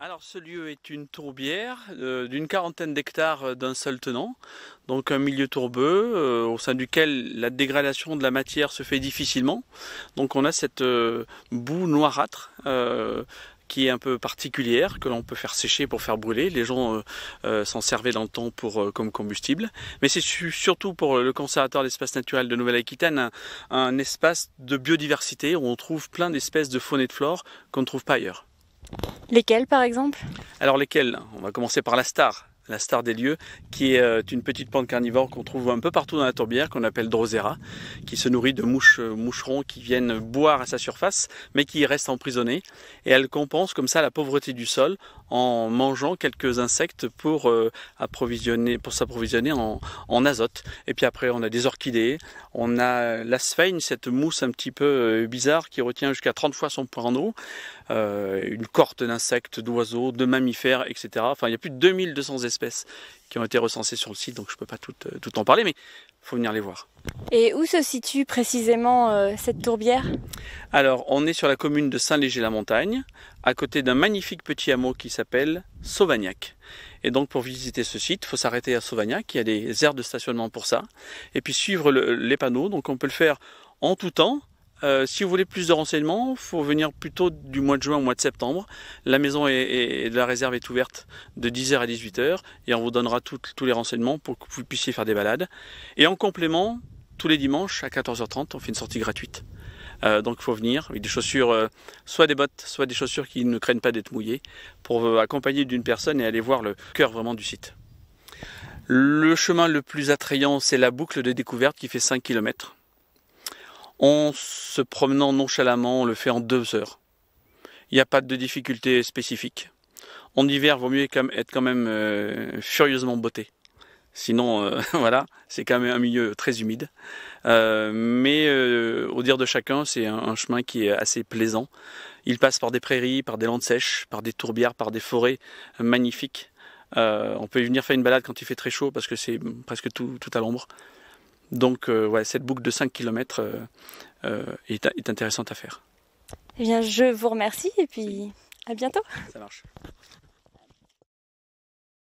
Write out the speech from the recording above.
Alors ce lieu est une tourbière euh, d'une quarantaine d'hectares euh, d'un seul tenant, donc un milieu tourbeux euh, au sein duquel la dégradation de la matière se fait difficilement. Donc on a cette boue noirâtre qui est un peu particulière, que l'on peut faire sécher pour faire brûler. Les gens s'en servaient dans le temps pour, comme combustible. Mais c'est surtout pour le conservatoire d'espace naturel de Nouvelle-Aquitaine un, espace de biodiversité où on trouve plein d'espèces de faune et de flore qu'on ne trouve pas ailleurs. Lesquelles par exemple Alors lesquels On va commencer par la star la star des lieux, qui est euh, une petite plante carnivore qu'on trouve un peu partout dans la tourbière, qu'on appelle Drosera, qui se nourrit de mouches, euh, moucherons qui viennent boire à sa surface, mais qui restent emprisonnés. Et elle compense comme ça la pauvreté du sol en mangeant quelques insectes pour euh, approvisionner, pour s'approvisionner en, azote. Et puis après, on a des orchidées, on a la sphène, cette mousse un petit peu bizarre qui retient jusqu'à 30 fois son point en eau une corte d'insectes, d'oiseaux, de mammifères, etc. Enfin, il y a plus de 2200 espèces qui ont été recensées sur le site, donc je ne peux pas euh, tout, en parler, mais il faut venir les voir. Et où se situe précisément euh, cette tourbière Alors, on est sur la commune de Saint-Léger-la-Montagne, à côté d'un magnifique petit hameau qui s'appelle Sauvagnac. Et donc, pour visiter ce site, il faut s'arrêter à Sauvagnac, il y a des aires de stationnement pour ça, et puis suivre les panneaux, donc on peut le faire en tout temps, euh, si vous voulez plus de renseignements, faut venir plutôt du mois de juin au mois de septembre. La maison et la réserve est ouverte de 10h à 18h et on vous donnera tous les renseignements pour que vous puissiez faire des balades. Et en complément, tous les dimanches à 14h30, on fait une sortie gratuite. Euh, donc il faut venir avec des chaussures, euh, soit des bottes, soit des chaussures qui ne craignent pas d'être mouillées, pour accompagner d'une personne et aller voir le cœur vraiment du site. Le chemin le plus attrayant, c'est la boucle de découverte qui fait 5 km en se promenant nonchalamment, on le fait en deux heures. Il n'y a pas de difficulté spécifique. En hiver, vaut mieux être quand même euh, furieusement botté. Sinon, euh, voilà, c'est quand même un milieu très humide. Euh, mais au dire de chacun, c'est un, chemin qui est assez plaisant. Il passe par des prairies, par des landes sèches, par des tourbières, par des forêts magnifiques. on peut y venir faire une balade quand il fait très chaud parce que c'est presque tout à l'ombre. Donc euh, ouais, cette boucle de 5 km euh, euh, est, est intéressante à faire. Eh bien, je vous remercie et puis à bientôt. Ça marche.